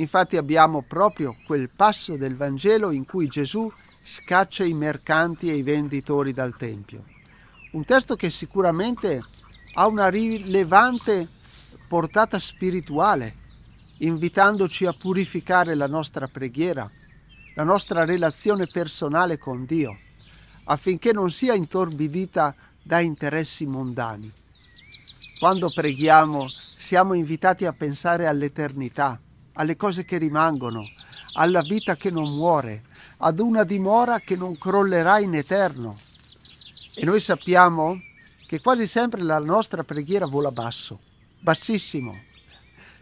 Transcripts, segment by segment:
Infatti abbiamo proprio quel passo del Vangelo in cui Gesù scaccia i mercanti e i venditori dal Tempio. Un testo che sicuramente ha una rilevante portata spirituale, invitandoci a purificare la nostra preghiera, la nostra relazione personale con Dio, affinché non sia intorbidita da interessi mondani. Quando preghiamo siamo invitati a pensare all'eternità, alle cose che rimangono, alla vita che non muore, ad una dimora che non crollerà in eterno. E noi sappiamo che quasi sempre la nostra preghiera vola basso, bassissimo,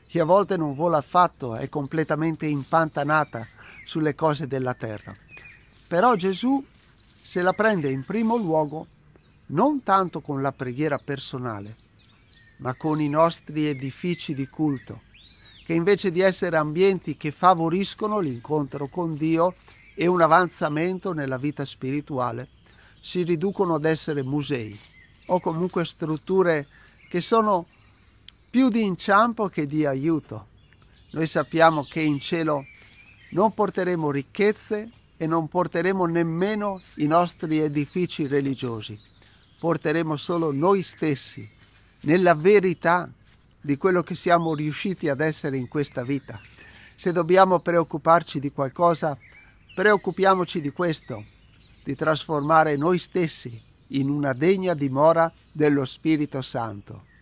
che a volte non vola affatto, è completamente impantanata sulle cose della terra. Però Gesù se la prende in primo luogo non tanto con la preghiera personale, ma con i nostri edifici di culto, che invece di essere ambienti che favoriscono l'incontro con Dio e un avanzamento nella vita spirituale, si riducono ad essere musei o comunque strutture che sono più di inciampo che di aiuto. Noi sappiamo che in cielo non porteremo ricchezze e non porteremo nemmeno i nostri edifici religiosi, porteremo solo noi stessi nella verità di quello che siamo riusciti ad essere in questa vita. Se dobbiamo preoccuparci di qualcosa, preoccupiamoci di questo, di trasformare noi stessi in una degna dimora dello Spirito Santo.